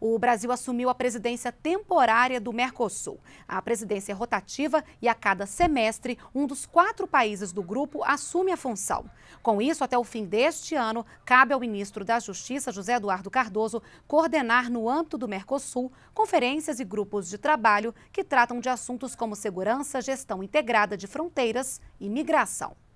o Brasil assumiu a presidência temporária do Mercosul. A presidência é rotativa e a cada semestre, um dos quatro países do grupo assume a função. Com isso, até o fim deste ano, cabe ao ministro da Justiça, José Eduardo Cardoso, coordenar no âmbito do Mercosul conferências e grupos de trabalho que tratam de assuntos como segurança, gestão integrada de fronteiras e migração.